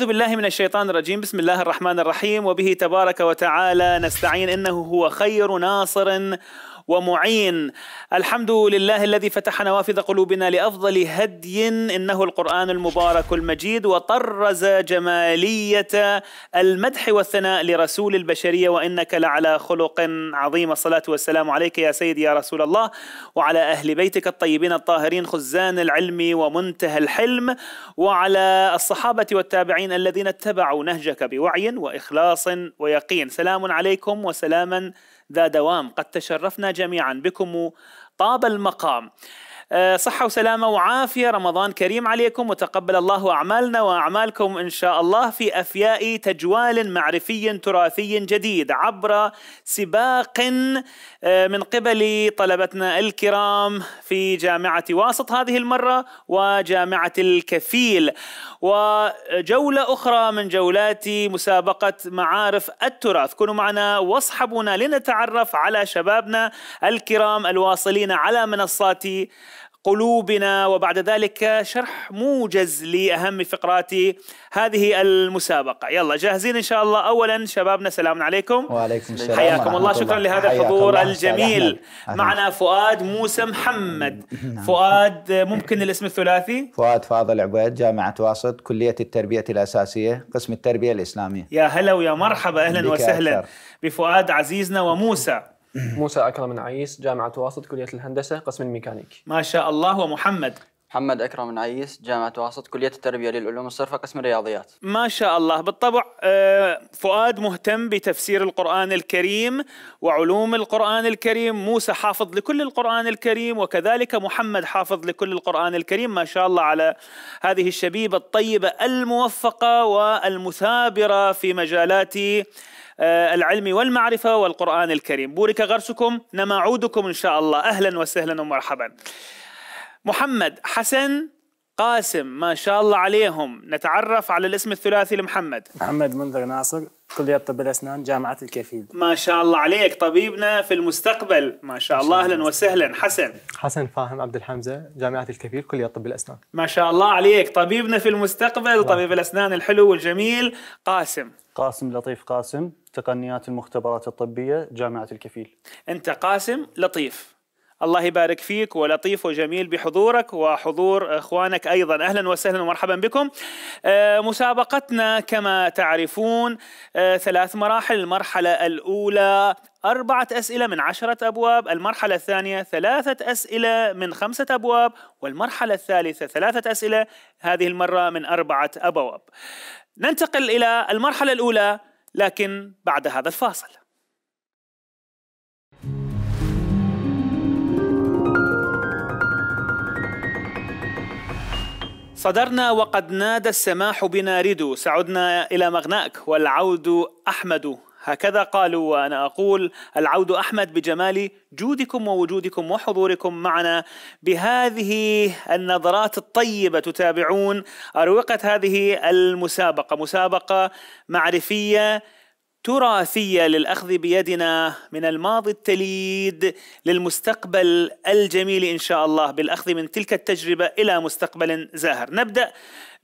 أعوذ بالله من الشيطان الرجيم بسم الله الرحمن الرحيم وبه تبارك وتعالى نستعين إنه هو خير ناصر ومعين الحمد لله الذي فتح نوافذ قلوبنا لافضل هدي انه القران المبارك المجيد وطرز جماليه المدح والثناء لرسول البشريه وانك لعلى خلق عظيم الصلاه والسلام عليك يا سيدي يا رسول الله وعلى اهل بيتك الطيبين الطاهرين خزان العلم ومنتهى الحلم وعلى الصحابه والتابعين الذين اتبعوا نهجك بوعي واخلاص ويقين سلام عليكم وسلاما ذا دوام قد تشرفنا جميعا بكم طاب المقام آه، صحة وسلامة وعافية رمضان كريم عليكم وتقبل الله أعمالنا وأعمالكم إن شاء الله في أفياء تجوال معرفي تراثي جديد عبر سباق آه، من قبل طلبتنا الكرام في جامعة واسط هذه المرة وجامعة الكفيل وجولة أخرى من جولات مسابقة معارف التراث كونوا معنا واصحبونا لنتعرف على شبابنا الكرام الواصلين على منصات قلوبنا وبعد ذلك شرح موجز لأهم فقرات هذه المسابقة يلا جاهزين إن شاء الله أولا شبابنا سلام عليكم وعليكم السلام حياكم الله شكرا الله. لهذا الحضور الجميل معنا فؤاد موسى محمد نعم. نعم. فؤاد ممكن الاسم الثلاثي فؤاد فاضل عبيد جامعة واسط كلية التربية الأساسية قسم التربية الإسلامية يا هلا ويا مرحبا أهلا وسهلا أكثر. بفؤاد عزيزنا وموسى موسى أكرم عيس جامعة واسط كلية الهندسة قسم الميكانيك ما شاء الله ومحمد محمد أكرم عيس جامعة واسط كلية التربية للعلوم الصرفة قسم الرياضيات ما شاء الله بالطبع آه، فؤاد مهتم بتفسير القرآن الكريم وعلوم القرآن الكريم موسى حافظ لكل القرآن الكريم وكذلك محمد حافظ لكل القرآن الكريم ما شاء الله على هذه الشبيبة الطيبة الموفقة والمثابرة في مجالات آه، العلم والمعرفة والقرآن الكريم بورك غرسكم نماعودكم إن شاء الله أهلا وسهلا ومرحبا محمد حسن قاسم ما شاء الله عليهم نتعرف على الاسم الثلاثي لمحمد محمد منذر ناصر كلية طب الأسنان جامعة الكفيل ما شاء الله عليك طبيبنا في المستقبل ما شاء الله أهلا وسهلا حسن حسن فاهم عبد الحمزة جامعة الكفيل كلية طب الأسنان ما شاء الله عليك طبيبنا في المستقبل الله. طبيب الأسنان الحلو والجميل قاسم قاسم لطيف قاسم تقنيات المختبرات الطبية جامعة الكفيل أنت قاسم لطيف الله يبارك فيك ولطيف وجميل بحضورك وحضور اخوانك ايضا اهلا وسهلا ومرحبا بكم. آه، مسابقتنا كما تعرفون آه، ثلاث مراحل، المرحله الاولى أربعة أسئلة من عشرة أبواب المرحلة الثانية ثلاثة أسئلة من خمسة أبواب والمرحلة الثالثة ثلاثة أسئلة هذه المرة من أربعة أبواب ننتقل إلى المرحلة الأولى لكن بعد هذا الفاصل صدرنا وقد نادى السماح بنا ريدو سعدنا إلى مغناك والعود أحمد هكذا قالوا وأنا أقول العود أحمد بجمال جودكم ووجودكم وحضوركم معنا بهذه النظرات الطيبة تتابعون أروقة هذه المسابقة مسابقة معرفية تراثية للأخذ بيدنا من الماضي التليد للمستقبل الجميل إن شاء الله بالأخذ من تلك التجربة إلى مستقبل زاهر نبدأ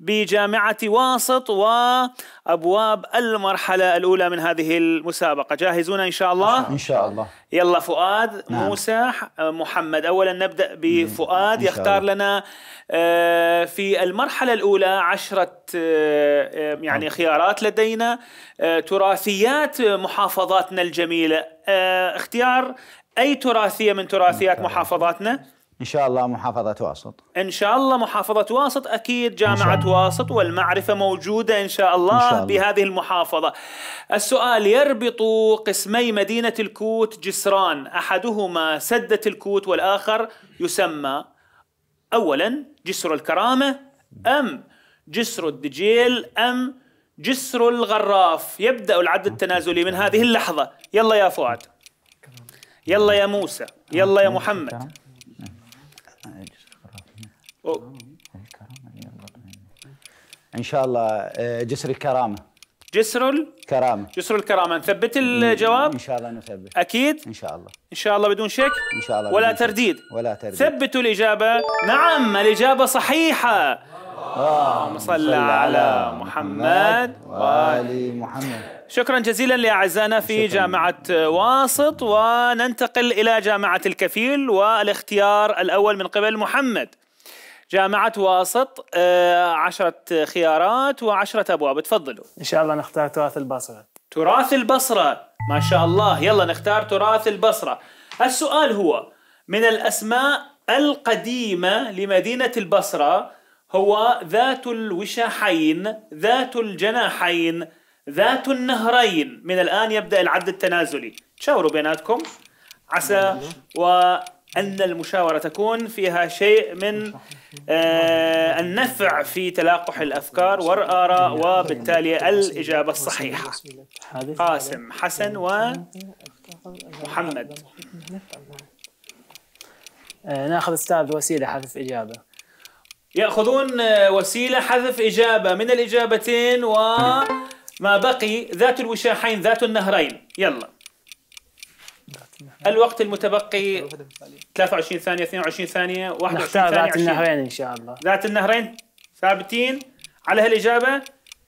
بجامعة واسط وأبواب المرحلة الأولى من هذه المسابقة جاهزون إن شاء الله؟ إن شاء الله يلا فؤاد نعم. موسى محمد أولا نبدأ بفؤاد يختار لنا آه، في المرحلة الأولى عشرة آه، يعني نعم. خيارات لدينا آه، تراثيات محافظاتنا الجميلة اختيار أي تراثية من تراثيات نعم. محافظاتنا؟ ان شاء الله محافظة واسط ان شاء الله محافظة واسط اكيد جامعة واسط والمعرفة موجودة إن شاء, الله ان شاء الله بهذه المحافظة. السؤال يربط قسمي مدينة الكوت جسران احدهما سدة الكوت والاخر يسمى اولا جسر الكرامة ام جسر الدجيل ام جسر الغراف يبدا العد التنازلي من هذه اللحظة يلا يا فؤاد يلا يا موسى يلا يا محمد ان شاء الله آه، جسر الكرامه جسر الكرامه جسر الكرامه نثبت الجواب ان شاء الله نثبت اكيد ان شاء الله ان شاء الله بدون شك ان شاء الله ولا ترديد ولا ترديد ثبتوا الاجابه نعم الاجابه صحيحه اللهم آه، صل على محمد وال محمد شكرا جزيلا لاعزائنا في شكرا. جامعه واسط وننتقل الى جامعه الكفيل والاختيار الاول من قبل محمد جامعة واسط آه، عشرة خيارات وعشرة أبواب تفضلوا إن شاء الله نختار تراث البصرة تراث البصرة ما شاء الله يلا نختار تراث البصرة السؤال هو من الأسماء القديمة لمدينة البصرة هو ذات الوشاحين ذات الجناحين ذات النهرين من الآن يبدأ العد التنازلي تشاوروا بيناتكم عسى و أن المشاورة تكون فيها شيء من آه، النفع في تلاقح الأفكار والآراء وبالتالي الإجابة الصحيحة قاسم حسن ومحمد آه، ناخذ استاذ وسيله حذف اجابه ياخذون آه، وسيله حذف اجابه من الاجابتين وما بقي ذات الوشاحين ذات النهرين يلا الوقت المتبقي 23 ثانية 22 ثانية 21 ثانية ذات النهرين إن شاء الله ذات النهرين ثابتين على هالإجابة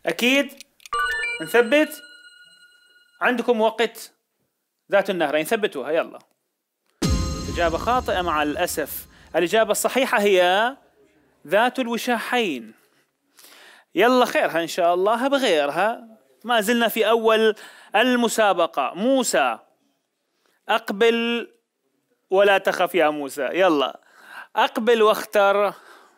أكيد نثبت عندكم وقت ذات النهرين ثبتوها يلا إجابة خاطئة مع الأسف الإجابة الصحيحة هي ذات الوشاحين يلا خيرها إن شاء الله بغيرها ما زلنا في أول المسابقة موسى أقبل ولا تخف يا موسى يلا أقبل واختر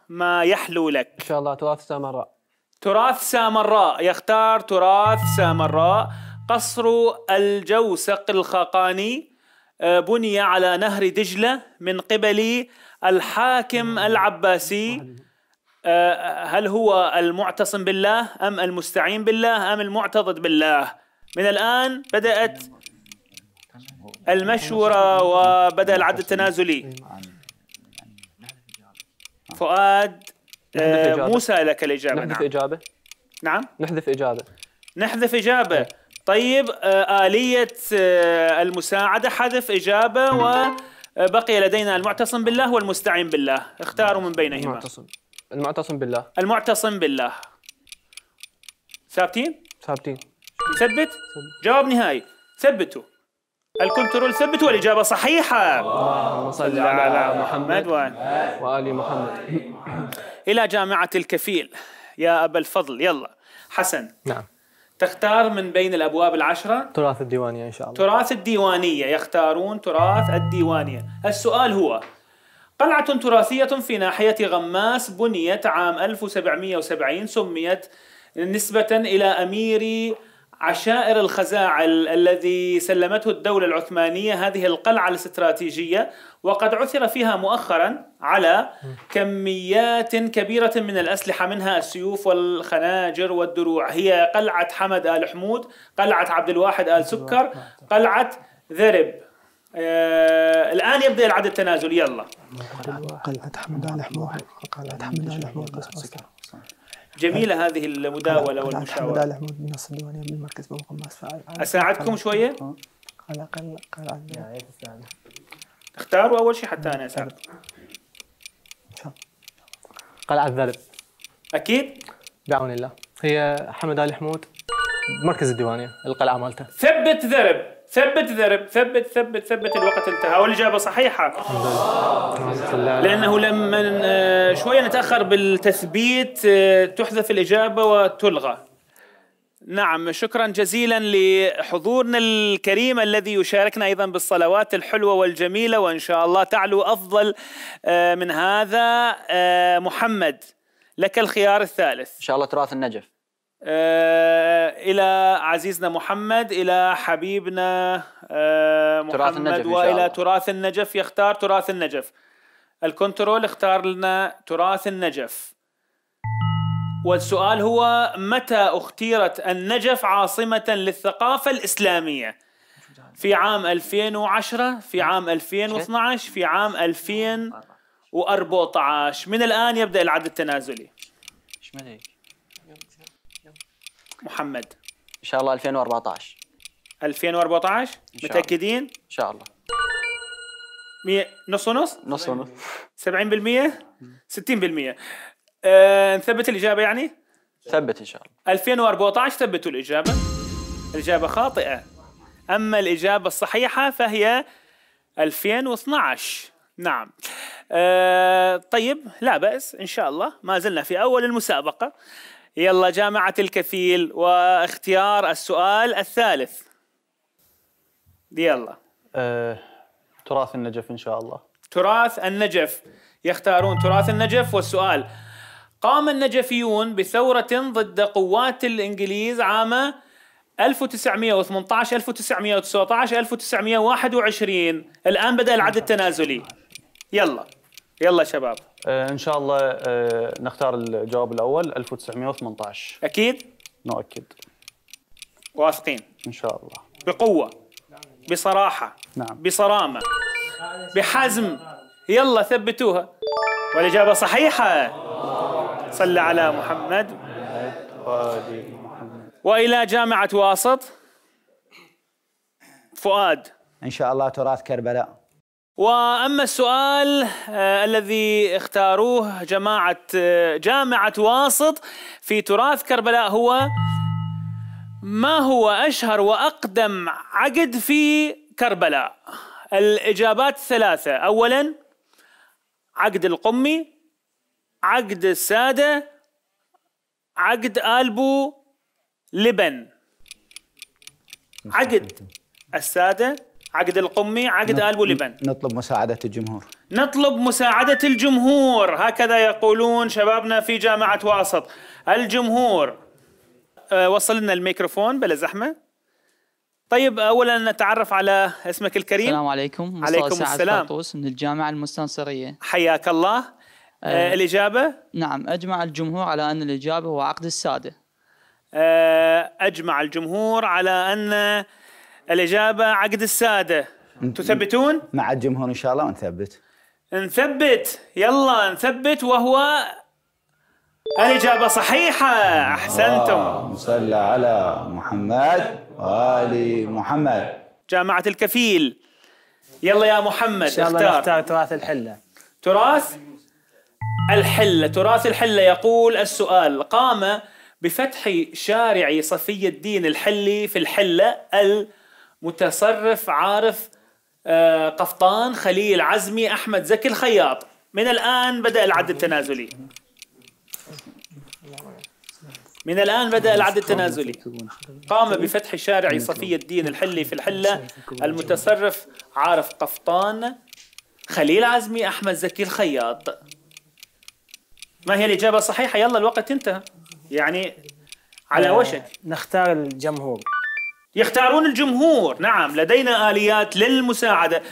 ما يحلو لك إن شاء الله تراث سامراء تراث سامراء يختار تراث سامراء قصر الجوسق الخاقاني آه، بني على نهر دجلة من قبل الحاكم العباسي آه، هل هو المعتصم بالله أم المستعين بالله أم المعتضد بالله من الآن بدأت المشورة وبدأ العد التنازلي فؤاد آه، موسى لك الإجابة نحذف نعم. إجابة نعم نحذف إجابة نحذف إجابة إيه. طيب آه، آلية آه، المساعدة حذف إجابة وبقي لدينا المعتصم بالله والمستعين بالله اختاروا من بينهما المعتصم المعتصم بالله المعتصم بالله ثابتين؟ ثابتين نثبت؟ جواب نهائي ثبتوا الكنترول ثبت والإجابة صحيحة اللهم صل على محمد وآل محمد إلى جامعة الكفيل يا أبا الفضل يلا حسن نعم تختار من بين الأبواب العشرة تراث الديوانية إن شاء الله تراث الديوانية يختارون تراث الديوانية السؤال هو قلعة تراثية في ناحية غماس بنيت عام 1770 سميت نسبة إلى أمير عشائر الخزاع الذي سلمته الدولة العثمانية هذه القلعة الاستراتيجية وقد عثر فيها مؤخرا على كميات كبيرة من الأسلحة منها السيوف والخناجر والدروع هي قلعة حمد آل حمود قلعة عبد الواحد آل سكر قلعة ذرب آه، الآن يبدأ العد التنازل يلا قلعة حمد آل حمود قلعة حمد آل حمود جميله هذه المداوله والمشاوره حمد ال حمود بن الصدواني بالمركز بوقم اساعدكم شويه؟ على الاقل قال اختاروا اول شيء حتى انا اساعد قلعة الذرب اكيد بعون الله هي حمد ال حمود مركز الديوانيه القلعه مالته ثبت ذرب ثبت ذرب ثبت ثبت ثبت الوقت انتهى والإجابة صحيحة لأنه لما آه، شوية نتأخر بالتثبيت آه، تحذف الإجابة وتلغى نعم شكرا جزيلا لحضورنا الكريم الذي يشاركنا ايضا بالصلوات الحلوه والجميله وان شاء الله تعلو افضل آه، من هذا محمد لك الخيار الثالث ان شاء الله تراث النجف آه، إلى عزيزنا محمد إلى حبيبنا محمد آه، تراث النجف وإلى تراث النجف يختار تراث النجف الكنترول اختار لنا تراث النجف والسؤال هو متى اختيرت النجف عاصمة للثقافة الإسلامية في عام 2010 في عام 2012 في عام 2014 من الآن يبدأ العد التنازلي محمد ان شاء الله 2014 2014 متاكدين ان شاء الله 100 نص ونص نص ونص 70% 60% أه نثبت الاجابه يعني ثبت ان شاء الله 2014 ثبتوا الاجابه الاجابه خاطئه اما الاجابه الصحيحه فهي 2012 نعم أه طيب لا بأس إن شاء الله ما زلنا في أول المسابقة يلا جامعة الكفيل واختيار السؤال الثالث يلا أه، تراث النجف إن شاء الله تراث النجف يختارون تراث النجف والسؤال قام النجفيون بثورة ضد قوات الإنجليز عام 1918 1919 1921 الآن بدأ العد التنازلي يلا يلا شباب آه، ان شاء الله آه، نختار الجواب الاول 1918 اكيد نؤكد واثقين ان شاء الله بقوه بصراحه نعم بصرامه بحزم يلا ثبتوها والاجابه صحيحه صلى على محمد والى جامعه واسط فؤاد ان شاء الله تراث كربلاء واما السؤال آه، الذي اختاروه جماعه آه، جامعه واسط في تراث كربلاء هو ما هو اشهر واقدم عقد في كربلاء؟ الاجابات الثلاثه اولا عقد القمي عقد الساده عقد البو لبن عقد الساده عقد القمي عقد آل ولبن نطلب مساعدة الجمهور نطلب مساعدة الجمهور هكذا يقولون شبابنا في جامعة واسط الجمهور آه، وصل لنا الميكروفون بلا زحمة طيب أولا نتعرف على اسمك الكريم السلام عليكم عليكم سعد السلام فاطوس من الجامعة المستنصرية حياك الله أه, أه الإجابة نعم أجمع الجمهور على أن الإجابة هو عقد السادة أه أجمع الجمهور على أن الاجابه عقد الساده تثبتون مع الجمهور ان شاء الله ونثبت نثبت يلا نثبت وهو الإجابة صحيحة أحسنتم صلى على محمد وآل محمد جامعة الكفيل يلا يا محمد إن شاء الله اختار. نختار تراث الحلة تراث الحلة تراث الحلة يقول السؤال قام بفتح شارع صفي الدين الحلي في الحلة ال متصرف عارف آه، قفطان خليل عزمي أحمد زكي الخياط من الآن بدأ العد التنازلي من الآن بدأ العد التنازلي قام بفتح شارع صفي الدين الحلي في الحلة المتصرف عارف قفطان خليل عزمي أحمد زكي الخياط ما هي الإجابة الصحيحة يلا الوقت انتهى يعني على آه، وشك نختار الجمهور يختارون الجمهور نعم لدينا آليات للمساعدة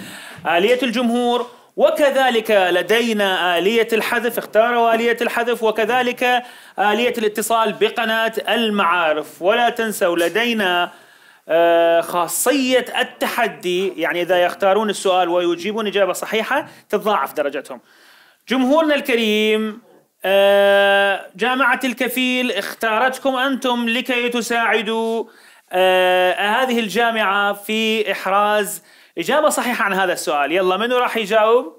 آلية الجمهور وكذلك لدينا آلية الحذف اختاروا آلية الحذف وكذلك آلية الاتصال بقناة المعارف ولا تنسوا لدينا آه، خاصية التحدي يعني إذا يختارون السؤال ويجيبون إجابة صحيحة تتضاعف درجتهم جمهورنا الكريم آه، جامعة الكفيل اختارتكم أنتم لكي تساعدوا آه هذه الجامعة في إحراز إجابة صحيحة عن هذا السؤال يلا منو راح يجاوب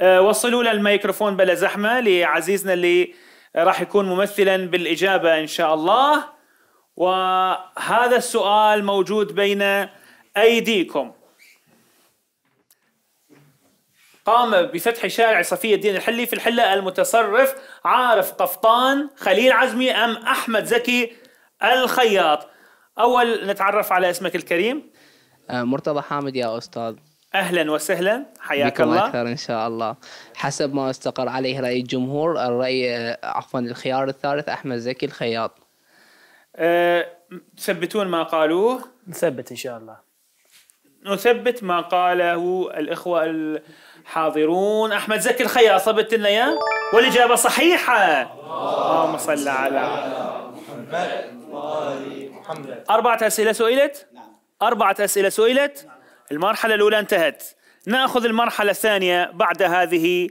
آه وصلوا للميكروفون الميكروفون بلا زحمة لعزيزنا اللي راح يكون ممثلا بالإجابة إن شاء الله وهذا السؤال موجود بين أيديكم قام بفتح شارع صفية الدين الحلي في الحلة المتصرف عارف قفطان خليل عزمي أم أحمد زكي الخياط أول نتعرف على اسمك الكريم آه، مرتضى حامد يا أستاذ اهلا وسهلا حياك الله اكثر ان شاء الله حسب ما استقر عليه راي الجمهور الراي آه، عفوا الخيار الثالث احمد زكي الخياط أه تثبتون ما قالوه نثبت ان شاء الله نثبت ما قاله الاخوه الحاضرون احمد زكي الخياط ثبت لنا اياه والاجابه صحيحه اللهم صل على محمد أربعة أسئلة سئلت؟ نعم أربعة أسئلة سئلت؟ نعم. المرحلة الأولى انتهت نأخذ المرحلة الثانية بعد هذه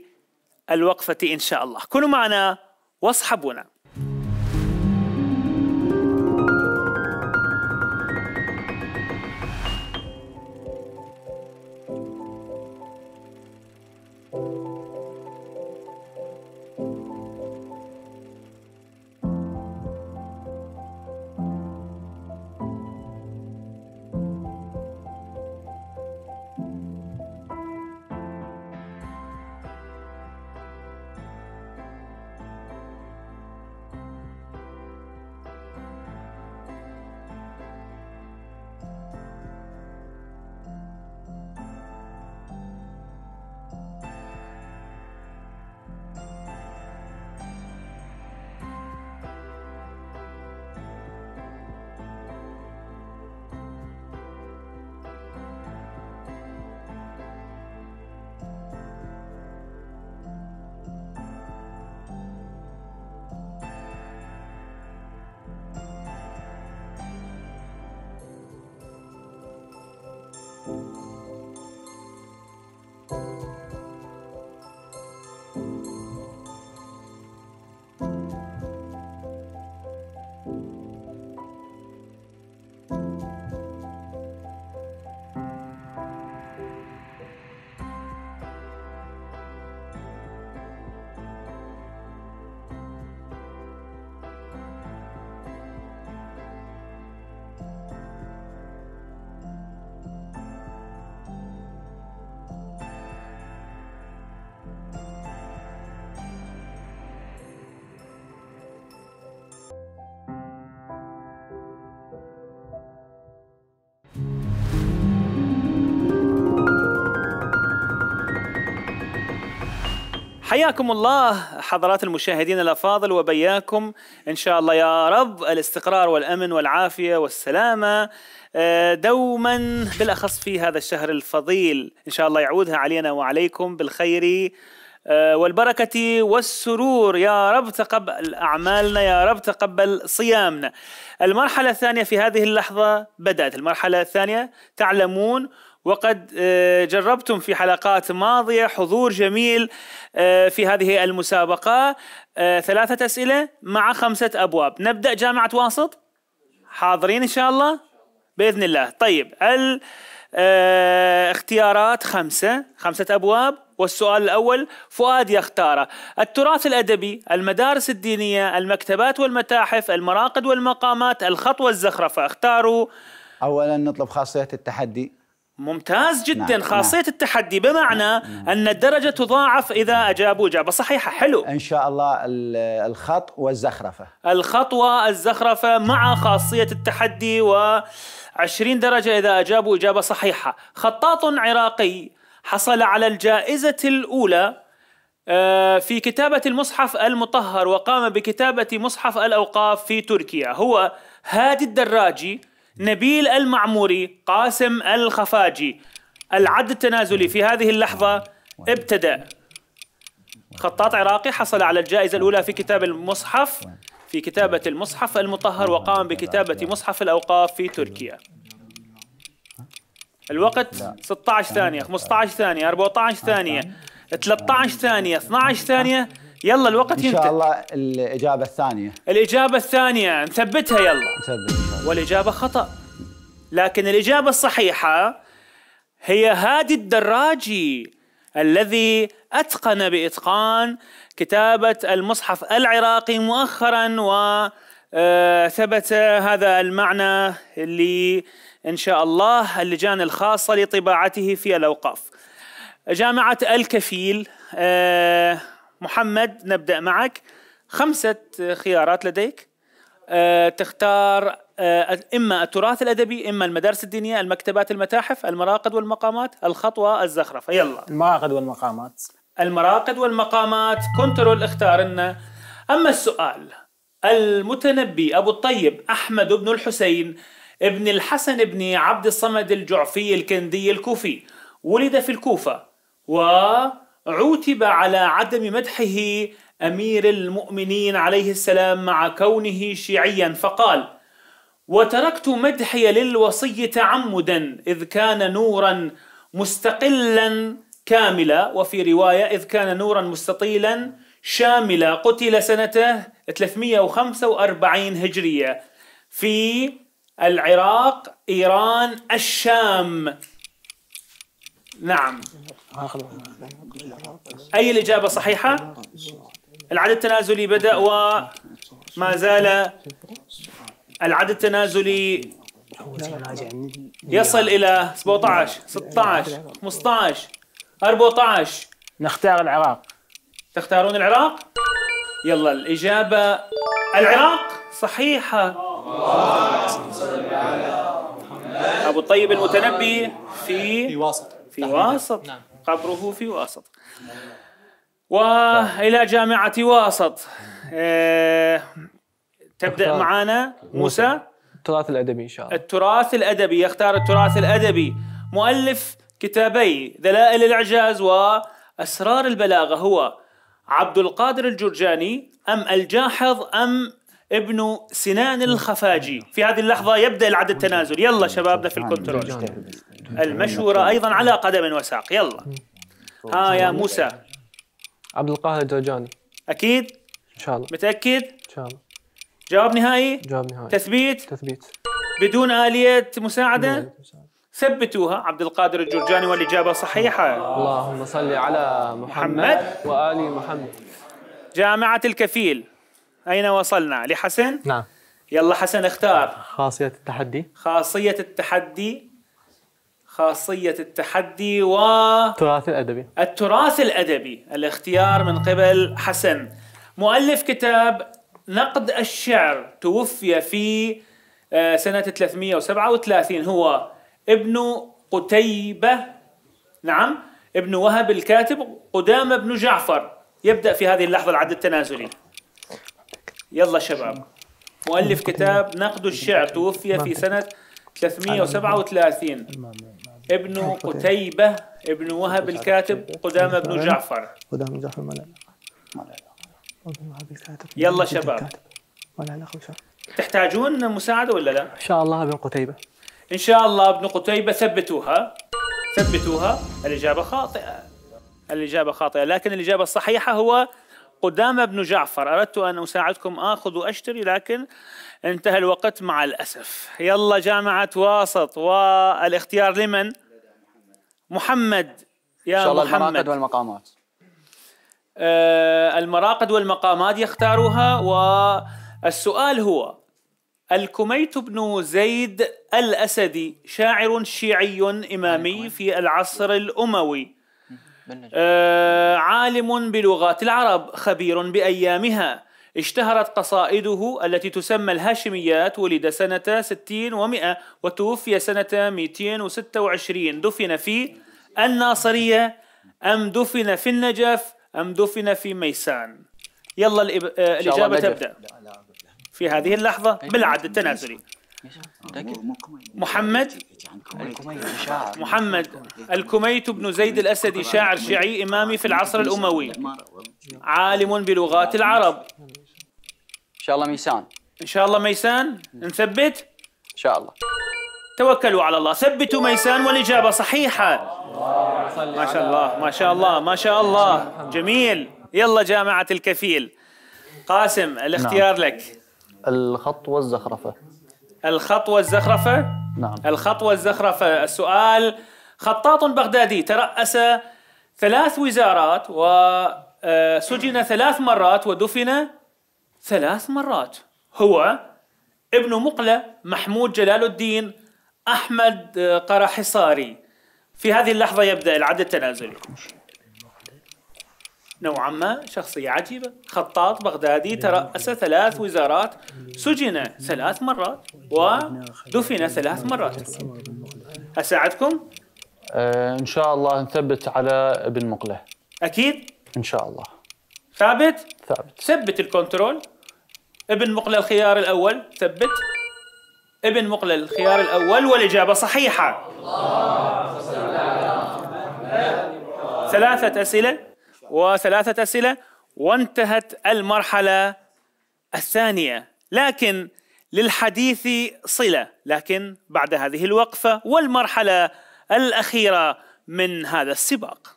الوقفة إن شاء الله كونوا معنا واصحبونا حياكم الله حضرات المشاهدين الافاضل وبياكم ان شاء الله يا رب الاستقرار والامن والعافيه والسلامه آه، دوما بالاخص في هذا الشهر الفضيل ان شاء الله يعودها علينا وعليكم بالخير آه، والبركة والسرور يا رب تقبل أعمالنا يا رب تقبل صيامنا المرحلة الثانية في هذه اللحظة بدأت المرحلة الثانية تعلمون وقد آه، جربتم في حلقات ماضيه حضور جميل آه، في هذه المسابقه آه، ثلاثه اسئله مع خمسه ابواب نبدا جامعه واسط حاضرين ان شاء الله باذن الله طيب اختيارات خمسه خمسه ابواب والسؤال الأول فؤاد يختاره التراث الأدبي المدارس الدينية المكتبات والمتاحف المراقد والمقامات الخط والزخرفة اختاروا أولا نطلب خاصية التحدي ممتاز جدا نعم. نعم. خاصية نعم. التحدي بمعنى نعم،, نعم. أن الدرجة تضاعف إذا أجابوا إجابة صحيحة حلو إن شاء الله الخط والزخرفة الخط والزخرفة مع خاصية التحدي و 20 درجة إذا أجابوا إجابة صحيحة خطاط عراقي حصل على الجائزة الأولى آه، في كتابة المصحف المطهر وقام بكتابة مصحف الأوقاف في تركيا هو هادي الدراجي نبيل المعموري قاسم الخفاجي العد التنازلي في هذه اللحظة ابتدأ خطاط عراقي حصل على الجائزة الأولى في كتاب المصحف في كتابة المصحف المطهر وقام بكتابة مصحف الأوقاف في تركيا الوقت 16 ثانية 15 ثانية 14 ثانية 13 ثانية 12 ثانية يلا الوقت ينتهي ان شاء الله الاجابه الثانيه الاجابه الثانيه نثبتها يلا نثبت والإجابة خطأ لكن الإجابة الصحيحة هي هادي الدراجي الذي أتقن بإتقان كتابة المصحف العراقي مؤخرا و آه، ثبت هذا المعنى اللي إن شاء الله اللجان الخاصة لطباعته في الأوقاف جامعة الكفيل آه، محمد نبدأ معك خمسة خيارات لديك آه، تختار آه، إما التراث الأدبي إما المدارس الدينية المكتبات المتاحف المراقد والمقامات الخطوه الزخرفه يلا المراقد والمقامات المراقد والمقامات كنترول اختار لنا أما السؤال المتنبي أبو الطيب أحمد بن الحسين ابن الحسن بن عبد الصمد الجعفي الكندي الكوفي ولد في الكوفة وعوتب على عدم مدحه أمير المؤمنين عليه السلام مع كونه شيعيا فقال وتركت مدحي للوصي تعمدا إذ كان نورا مستقلا كاملا وفي رواية إذ كان نورا مستطيلا شاملا قتل سنة 345 هجرية في العراق إيران الشام نعم أي الإجابة صحيحة؟ العدد التنازلي بدأ وما زال العدد التنازلي يصل إلى 17 16 15 14 نختار العراق تختارون العراق؟ يلا الإجابة العراق صحيحة أبو الطيب المتنبي في في واسط في واسط نعم. قبره في واسط وإلى جامعة واسط آه، تبدا معانا موسى التراث الادبي ان شاء الله التراث الادبي يختار التراث الادبي مؤلف كتابي دلائل الاعجاز واسرار البلاغه هو عبد القادر الجرجاني ام الجاحظ ام ابن سنان الخفاجي في هذه اللحظة يبدأ العد التنازل يلا شبابنا في الكنترول المشورة أيضا على قدم وساق يلا ها يا موسى عبد القاهر الجرجاني أكيد إن شاء الله متأكد إن شاء الله جواب نهائي جواب نهائي تثبيت تثبيت بدون آلية مساعدة ثبتوها عبد القادر الجرجاني والإجابة صحيحة اللهم صل على محمد, محمد وآل محمد جامعة الكفيل أين وصلنا لحسن؟ نعم يلا حسن اختار خاصية التحدي خاصية التحدي خاصية التحدي و التراث الأدبي التراث الأدبي الاختيار من قبل حسن مؤلف كتاب نقد الشعر توفي في آه، سنة 337 هو ابن قتيبة نعم ابن وهب الكاتب قدامة بن جعفر يبدأ في هذه اللحظة العد التنازلي يلا شباب مؤلف كتاب نقد الشعر توفي في سنة 337 ابن قتيبة ابن وهب الكاتب قدامة بن جعفر قدامة بن جعفر ملأ. يلا شباب ولا تحتاجون مساعدة ولا لا؟ إن شاء الله ابن قتيبة إن شاء الله ابن قتيبة ثبتوها ثبتوها الإجابة خاطئة الإجابة خاطئة لكن الإجابة الصحيحة هو قدامة بن جعفر أردت أن أساعدكم آخذ وأشتري لكن انتهى الوقت مع الأسف يلا جامعة واسط والاختيار لمن؟ محمد يا إن شاء الله محمد المناقد والمقامات آه، المراقد والمقامات يختاروها والسؤال هو الكميت بن زيد الأسدي شاعر شيعي إمامي نعم. في العصر الأموي آه، عالم بلغات العرب خبير بأيامها اشتهرت قصائده التي تسمى الهاشميات ولد سنة 60 و100 وتوفي سنة 226 دفن في الناصرية أم دفن في النجف أم دفن في ميسان يلا الإب... آه الإجابة تبدأ في هذه اللحظة بالعد التنازلي محمد محمد الكميت بن زيد الأسدي شاعر شيعي إمامي في العصر الأموي عالم بلغات العرب إن شاء الله ميسان إن شاء الله ميسان نثبت إن شاء الله توكلوا على الله ثبتوا ميسان والإجابة صحيحة ما شاء الله ما شاء الله ما شاء الله جميل يلا جامعة الكفيل قاسم الاختيار نعم. لك الخط والزخرفة الخط والزخرفة نعم الخط والزخرفة السؤال خطاط بغدادي ترأس ثلاث وزارات وسجن آه، ثلاث مرات ودفن ثلاث مرات هو ابن مقلة محمود جلال الدين أحمد آه، قرحصاري في هذه اللحظة يبدأ العد التنازلي نوعا ما شخصية عجيبة خطاط بغدادي ترأس ثلاث وزارات سجن ثلاث مرات ودفن ثلاث مرات أساعدكم؟ آه إن شاء الله نثبت على ابن مقله أكيد؟ إن شاء الله ثابت؟ ثابت ثبت الكنترول ابن مقله الخيار الأول ثبت ابن مقله الخيار الأول والإجابة صحيحة الله ثلاثة أسئلة وثلاثة أسئلة وانتهت المرحلة الثانية لكن للحديث صلة لكن بعد هذه الوقفة والمرحلة الأخيرة من هذا السباق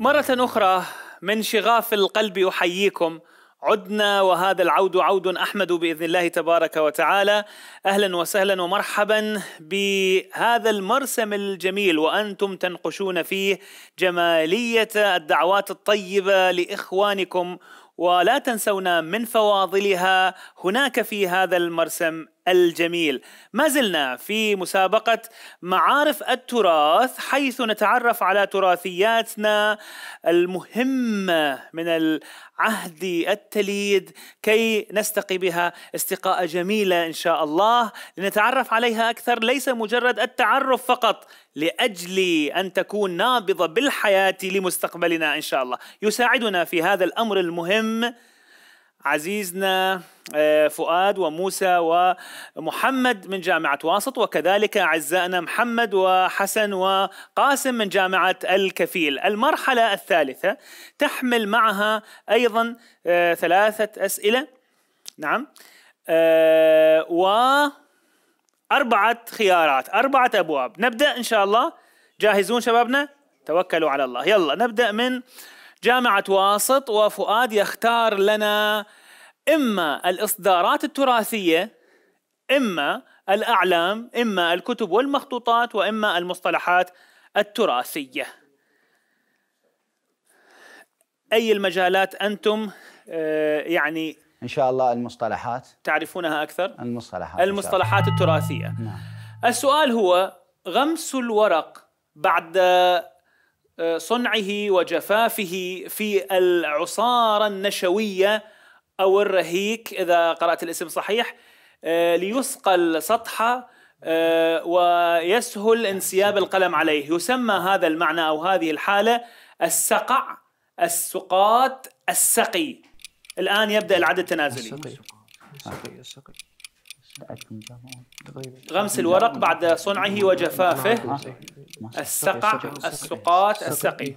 مرة أخرى من شغاف القلب أحييكم عدنا وهذا العود عود احمد باذن الله تبارك وتعالى اهلا وسهلا ومرحبا بهذا المرسم الجميل وانتم تنقشون فيه جماليه الدعوات الطيبه لاخوانكم ولا تنسونا من فواضلها هناك في هذا المرسم الجميل ما زلنا في مسابقة معارف التراث حيث نتعرف على تراثياتنا المهمة من العهد التليد كي نستقي بها استقاء جميلة إن شاء الله لنتعرف عليها أكثر ليس مجرد التعرف فقط لأجل أن تكون نابضة بالحياة لمستقبلنا إن شاء الله يساعدنا في هذا الأمر المهم عزيزنا آه، فؤاد وموسى ومحمد من جامعة واسط وكذلك أعزائنا محمد وحسن وقاسم من جامعة الكفيل المرحلة الثالثة تحمل معها أيضا آه، ثلاثة أسئلة نعم آه، وأربعة خيارات أربعة أبواب نبدأ إن شاء الله جاهزون شبابنا توكلوا على الله يلا نبدأ من جامعة واسط وفؤاد يختار لنا إما الإصدارات التراثية إما الأعلام إما الكتب والمخطوطات وإما المصطلحات التراثية أي المجالات أنتم آه، يعني إن شاء الله المصطلحات تعرفونها أكثر المصطلحات المصطلحات التراثية نعم. السؤال هو غمس الورق بعد آه، صنعه وجفافه في العصارة النشوية أو الرهيك إذا قرأت الاسم صحيح آه، ليسقى سطحه آه، ويسهل انسياب القلم عليه يسمى هذا المعنى أو هذه الحالة السقع السقاط السقي الآن يبدأ العدد التنازلي السقي السقي السقي غمس الورق بعد صنعه وجفافه السقع السقاط السقي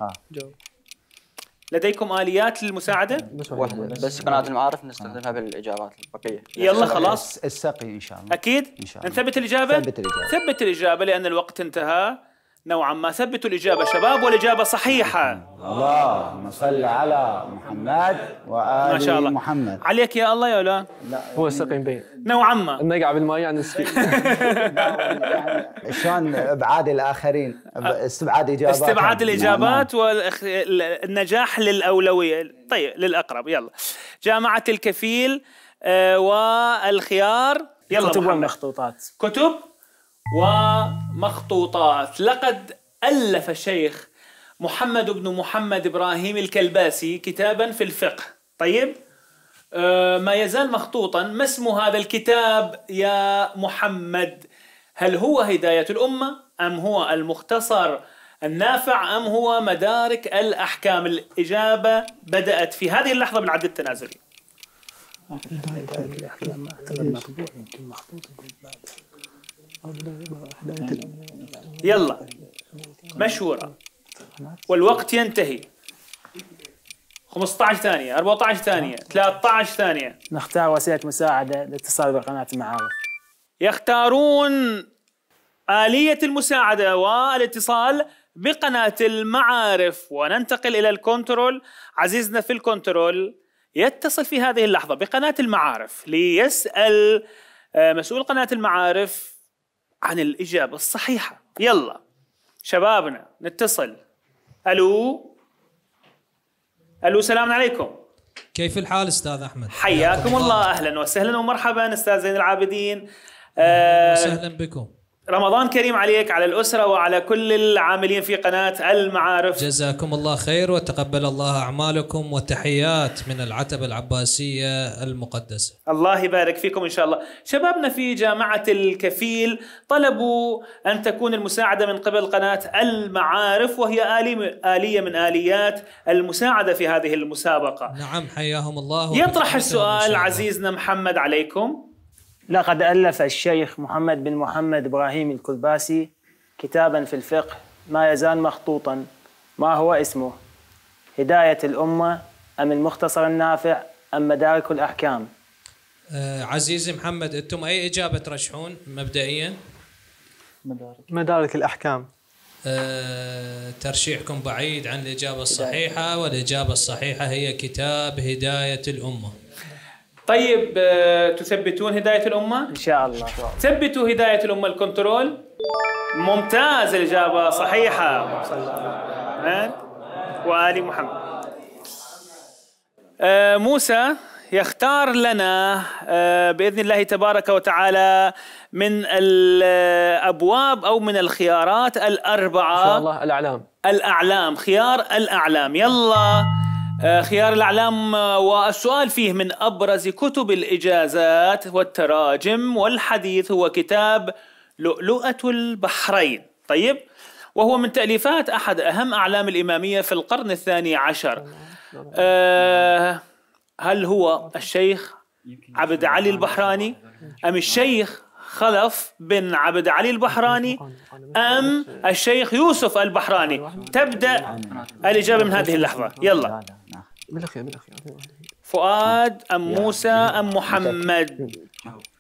لديكم آليات للمساعدة؟ واحدة بس قناة المعارف نستخدمها بالإجابات البقية يلا خلاص السقي إن شاء الله أكيد؟ إن شاء الله نثبت الإجابة؟ ثبت الإجابة ثبت الإجابة لأن الوقت انتهى نوعا ما ثبتوا الإجابة شباب والإجابة صحيحة اللهم صل على محمد وآل ما شاء الله. محمد عليك يا الله يا لا لا هو السقي بين نوعا ما النقع بالماء يعني, يعني شلون ابعاد الاخرين استبعاد اجابات استبعاد نعم، الاجابات نعم. والنجاح للاولويه طيب للاقرب يلا جامعه الكفيل آه، والخيار يلا كتب والمخطوطات كتب ومخطوطات لقد ألف الشيخ محمد بن محمد إبراهيم الكلباسي كتابا في الفقه طيب أه ما يزال مخطوطا ما اسم هذا الكتاب يا محمد هل هو هداية الأمة أم هو المختصر النافع أم هو مدارك الأحكام الإجابة بدأت في هذه اللحظة بالعد التنازلي يلا مشهورة والوقت ينتهي 15 ثانية 14 ثانية 13 آه. ثانية نختار وسيلة مساعدة للاتصال بقناة المعارف يختارون آلية المساعدة والاتصال بقناة المعارف وننتقل إلى الكنترول عزيزنا في الكنترول يتصل في هذه اللحظة بقناة المعارف ليسأل آه، مسؤول قناة المعارف عن الإجابة الصحيحة يلا شبابنا نتصل ألو ألو سلام عليكم كيف الحال أستاذ أحمد؟ حياكم الله أهلا وسهلا ومرحبا أستاذ زين العابدين أهلا آه، وسهلا بكم رمضان كريم عليك على الأسرة وعلى كل العاملين في قناة المعارف جزاكم الله خير وتقبل الله أعمالكم وتحيات من العتبة العباسية المقدسة الله يبارك فيكم إن شاء الله شبابنا في جامعة الكفيل طلبوا أن تكون المساعدة من قبل قناة المعارف وهي آلية من آليات المساعدة في هذه المسابقة نعم حياهم الله يطرح السؤال عزيزنا محمد عليكم لقد ألف الشيخ محمد بن محمد إبراهيم الكلباسي كتابا في الفقه ما يزال مخطوطا ما هو اسمه هداية الأمة أم المختصر النافع أم مدارك الأحكام آه عزيزي محمد أنتم أي إجابة ترشحون مبدئيا مدارك, مدارك الأحكام آه ترشيحكم بعيد عن الإجابة الصحيحة والإجابة الصحيحة هي كتاب هداية الأمة طيب آه، تثبتون هدايه الامه؟ ان شاء الله ثبتوا هدايه الامه الكنترول ممتاز الاجابه صحيحه وآلي وال محمد آه، موسى يختار لنا آه، باذن الله تبارك وتعالى من الابواب او من الخيارات الاربعه ان شاء الله الاعلام الاعلام خيار الاعلام يلا آه، خيار الأعلام آه، والسؤال فيه من أبرز كتب الإجازات والتراجم والحديث هو كتاب لؤلؤة البحرين طيب وهو من تأليفات أحد أهم أعلام الإمامية في القرن الثاني عشر أه هل هو الشيخ عبد علي البحراني أم الشيخ خلف بن عبد علي البحراني أم الشيخ يوسف البحراني تبدأ الإجابة من هذه اللحظة يلا من الاخير فؤاد ام موسى ام محمد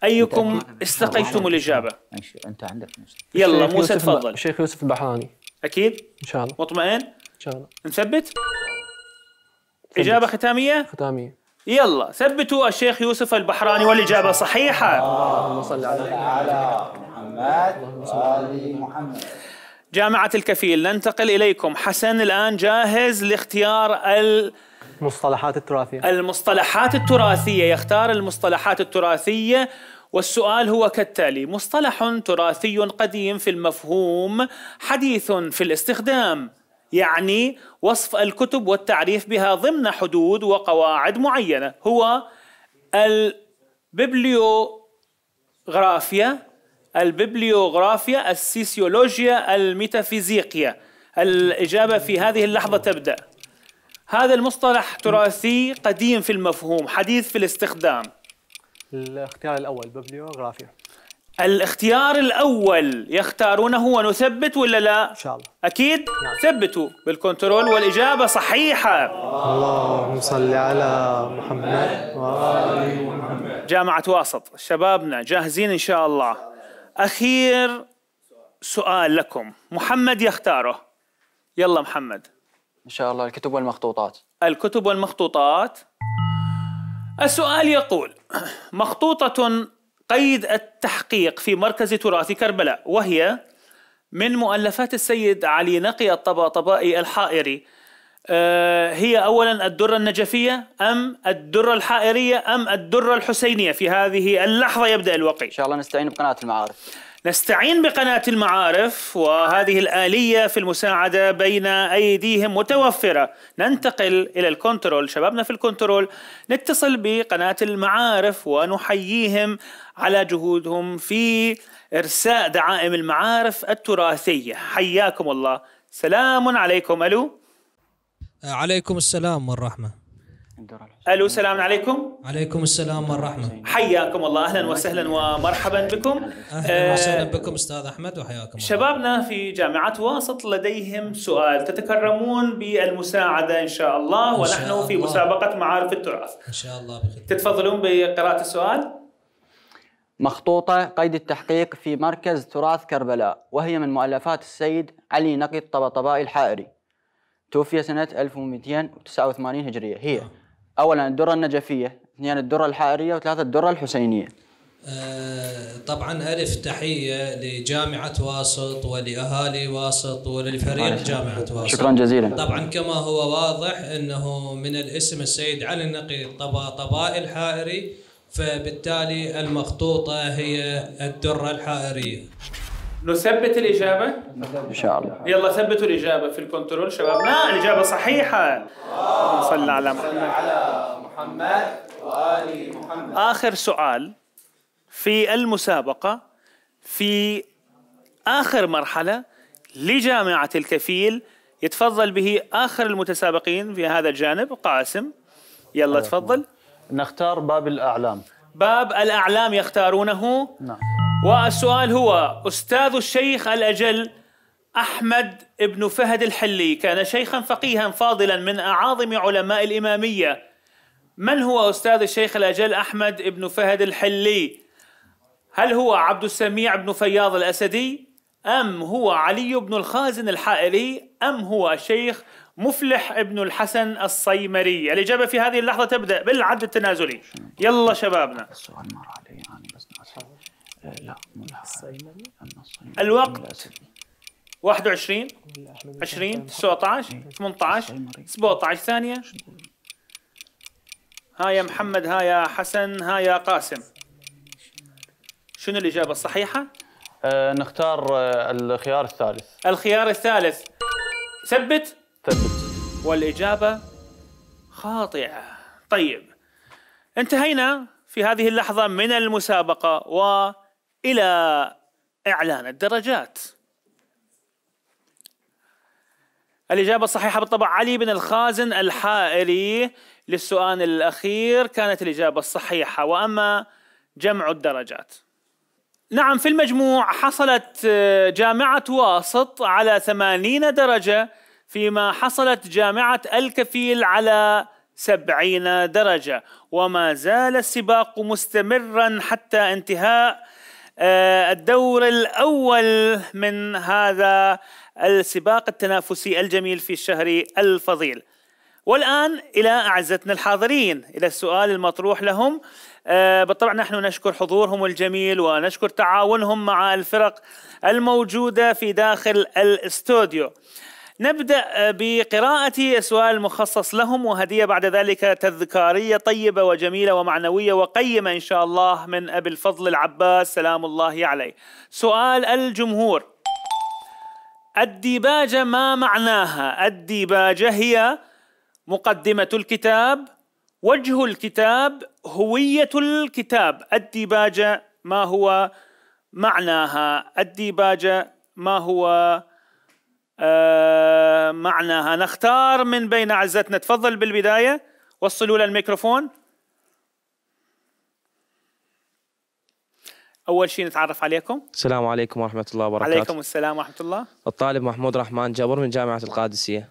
ايكم استقيتم الاجابه انت عندك موسى يلا موسى تفضل شيخ يوسف البحراني اكيد ان شاء الله مطمئن ان شاء الله نثبت اجابه ختاميه ختاميه يلا ثبتوا الشيخ يوسف البحراني والإجابة صحيحة اللهم صل على محمد وعلى محمد جامعة الكفيل ننتقل إليكم حسن الآن جاهز لاختيار ال المصطلحات التراثية المصطلحات التراثية يختار المصطلحات التراثية والسؤال هو كالتالي مصطلح تراثي قديم في المفهوم حديث في الاستخدام يعني وصف الكتب والتعريف بها ضمن حدود وقواعد معينة هو الببليوغرافيا الببليوغرافيا السيسيولوجيا الميتافيزيقيا الإجابة في هذه اللحظة تبدأ هذا المصطلح تراثي قديم في المفهوم حديث في الاستخدام الاختيار الأول ببليوغرافيا الاختيار الأول يختارونه ونثبت ولا لا؟ إن شاء الله أكيد؟ نعم. ثبتوا بالكنترول والإجابة صحيحة اللهم صل على محمد وآل محمد جامعة واسط شبابنا جاهزين إن شاء الله أخير سؤال لكم محمد يختاره يلا محمد إن شاء الله الكتب والمخطوطات الكتب والمخطوطات السؤال يقول مخطوطة قيد التحقيق في مركز تراث كربلاء وهي من مؤلفات السيد علي نقي الطباطبائي الحائري آه، هي أولا الدرة النجفية أم الدرة الحائرية أم الدرة الحسينية في هذه اللحظة يبدأ الوقي إن شاء الله نستعين بقناة المعارف نستعين بقناة المعارف وهذه الآلية في المساعدة بين أيديهم متوفرة ننتقل إلى الكنترول شبابنا في الكنترول نتصل بقناة المعارف ونحييهم على جهودهم في إرساء دعائم المعارف التراثية حياكم الله سلام عليكم ألو آه، عليكم السلام والرحمة الو السلام عليكم عليكم السلام والرحمه حياكم الله اهلا وسهلا ومرحبا بكم اهلا وسهلا آه، بكم استاذ احمد وحياكم شبابنا في جامعه واسط لديهم سؤال تتكرمون بالمساعده ان شاء الله إن شاء ونحن الله. في مسابقه معارف التراث ان شاء الله بخير تتفضلون بقراءه السؤال مخطوطه قيد التحقيق في مركز تراث كربلاء وهي من مؤلفات السيد علي نقي الطبطبائي الحائري توفي سنة 1289 هجرية هي آه. اولا الدره النجفيه اثنين الدره الحائريه وثلاثه الدره الحسينيه أه طبعا ألف تحية لجامعة واسط ولأهالي واسط وللفريق جامعة واسط شكرا جزيلا طبعا كما هو واضح أنه من الاسم السيد علي النقيب طبع طباء الحائري فبالتالي المخطوطة هي الدرة الحائرية نثبت الإجابة؟ إن شاء الله يلا ثبتوا الإجابة في الكنترول شبابنا الإجابة صحيحة صلى على محمد صلى على محمد وآل محمد آخر سؤال في المسابقة في آخر مرحلة لجامعة الكفيل يتفضل به آخر المتسابقين في هذا الجانب قاسم يلا آه. تفضل نختار باب الأعلام باب الأعلام يختارونه نعم والسؤال هو أستاذ الشيخ الأجل أحمد بن فهد الحلي كان شيخا فقيها فاضلا من أعاظم علماء الإمامية من هو أستاذ الشيخ الأجل أحمد بن فهد الحلي؟ هل هو عبد السميع بن فياض الأسدي؟ أم هو علي بن الخازن الحائري؟ أم هو الشيخ مفلح بن الحسن الصيمري؟ الإجابة في هذه اللحظة تبدأ بالعد التنازلي يلا شبابنا السؤال مر علينا لا الوقت 21 20 19 18 17 ثانية ها يا محمد ها يا حسن ها يا قاسم شنو الإجابة الصحيحة؟ أه نختار آه، الخيار الثالث الخيار الثالث ثبت ثبت والإجابة خاطئة طيب انتهينا في هذه اللحظة من المسابقة و إلى إعلان الدرجات الإجابة الصحيحة بالطبع علي بن الخازن الحائري للسؤال الأخير كانت الإجابة الصحيحة وأما جمع الدرجات نعم في المجموع حصلت آه، جامعة واسط على ثمانين درجة فيما حصلت جامعة الكفيل على سبعين درجة وما زال السباق مستمرا حتى انتهاء آه، الدور الأول من هذا السباق التنافسي الجميل في الشهر الفضيل والآن إلى أعزتنا الحاضرين إلى السؤال المطروح لهم آه، بالطبع نحن نشكر حضورهم الجميل ونشكر تعاونهم مع الفرق الموجودة في داخل الاستوديو نبدأ آه، بقراءة سؤال مخصص لهم وهدية بعد ذلك تذكارية طيبة وجميلة ومعنوية وقيمة إن شاء الله من أبي الفضل العباس سلام الله عليه سؤال الجمهور الديباجة ما معناها؟ الديباجة هي مقدمة الكتاب وجه الكتاب هوية الكتاب الديباجة ما هو معناها الديباجة ما هو معنا آه، معناها نختار من بين أعزتنا تفضل بالبداية وصلوا للميكروفون اول شيء نتعرف عليكم السلام عليكم ورحمه الله وبركاته عليكم السلام ورحمه الله الطالب محمود رحمن جابر من جامعه القادسيه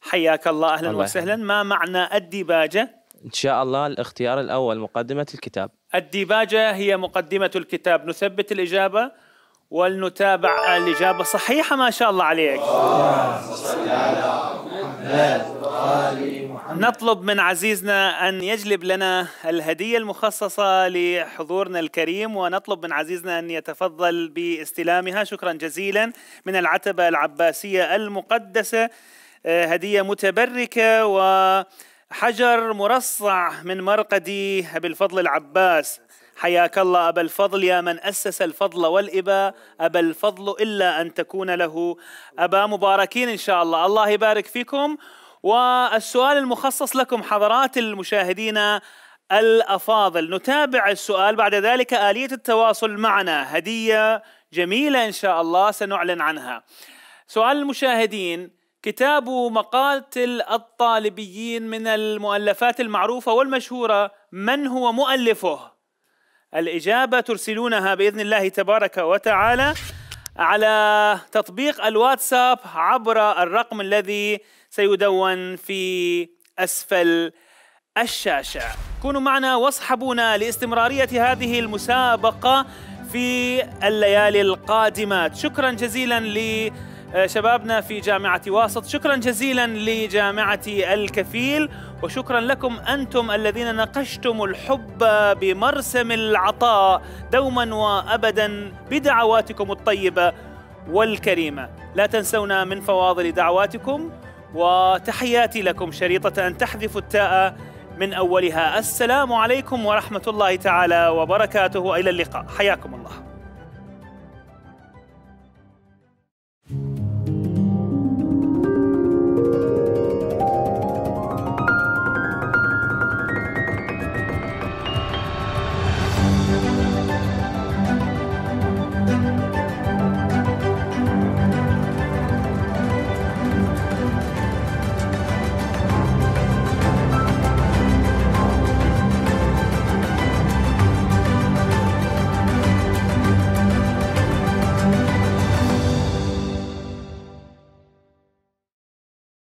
حياك الله اهلا الله وسهلا ما معنى الديباجه ان شاء الله الاختيار الاول مقدمه الكتاب الديباجه هي مقدمه الكتاب نثبت الاجابه ولنتابع الإجابة صحيحة ما شاء الله عليك نطلب من عزيزنا أن يجلب لنا الهدية المخصصة لحضورنا الكريم ونطلب من عزيزنا أن يتفضل باستلامها شكرا جزيلا من العتبة العباسية المقدسة هدية متبركة وحجر مرصع من مرقدي أبي الفضل العباس حياك الله أبا الفضل يا من أسس الفضل والإباء أبا الفضل إلا أن تكون له أبا مباركين إن شاء الله الله يبارك فيكم والسؤال المخصص لكم حضرات المشاهدين الأفاضل نتابع السؤال بعد ذلك آلية التواصل معنا هدية جميلة إن شاء الله سنعلن عنها سؤال المشاهدين كتاب مقاتل الطالبيين من المؤلفات المعروفة والمشهورة من هو مؤلفه؟ الإجابة ترسلونها بإذن الله تبارك وتعالى على تطبيق الواتساب عبر الرقم الذي سيدون في أسفل الشاشة كونوا معنا واصحبونا لاستمرارية هذه المسابقة في الليالي القادمات شكرا جزيلا ل آه، شبابنا في جامعة واسط شكرا جزيلا لجامعة الكفيل وشكرا لكم أنتم الذين نقشتم الحب بمرسم العطاء دوما وأبدا بدعواتكم الطيبة والكريمة لا تنسونا من فواضل دعواتكم وتحياتي لكم شريطة أن تحذفوا التاء من أولها السلام عليكم ورحمة الله تعالى وبركاته إلى اللقاء حياكم الله Thank you.